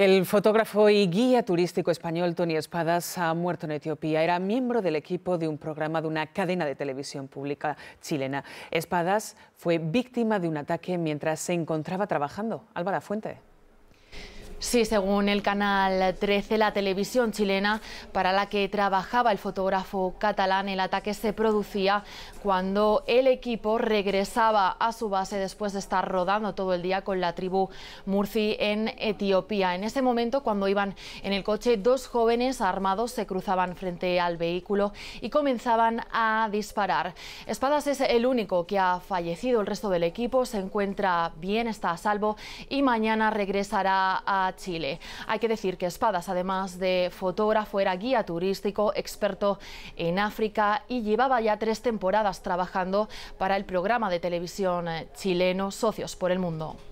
El fotógrafo y guía turístico español Tony Espadas ha muerto en Etiopía. Era miembro del equipo de un programa de una cadena de televisión pública chilena. Espadas fue víctima de un ataque mientras se encontraba trabajando. Álvaro Fuente. Sí, según el canal 13, la televisión chilena para la que trabajaba el fotógrafo catalán, el ataque se producía cuando el equipo regresaba a su base después de estar rodando todo el día con la tribu Murci en Etiopía. En ese momento, cuando iban en el coche, dos jóvenes armados se cruzaban frente al vehículo y comenzaban a disparar. Espadas es el único que ha fallecido, el resto del equipo se encuentra bien, está a salvo y mañana regresará a Chile. Hay que decir que Espadas, además de fotógrafo, era guía turístico, experto en África y llevaba ya tres temporadas trabajando para el programa de televisión eh, chileno Socios por el Mundo.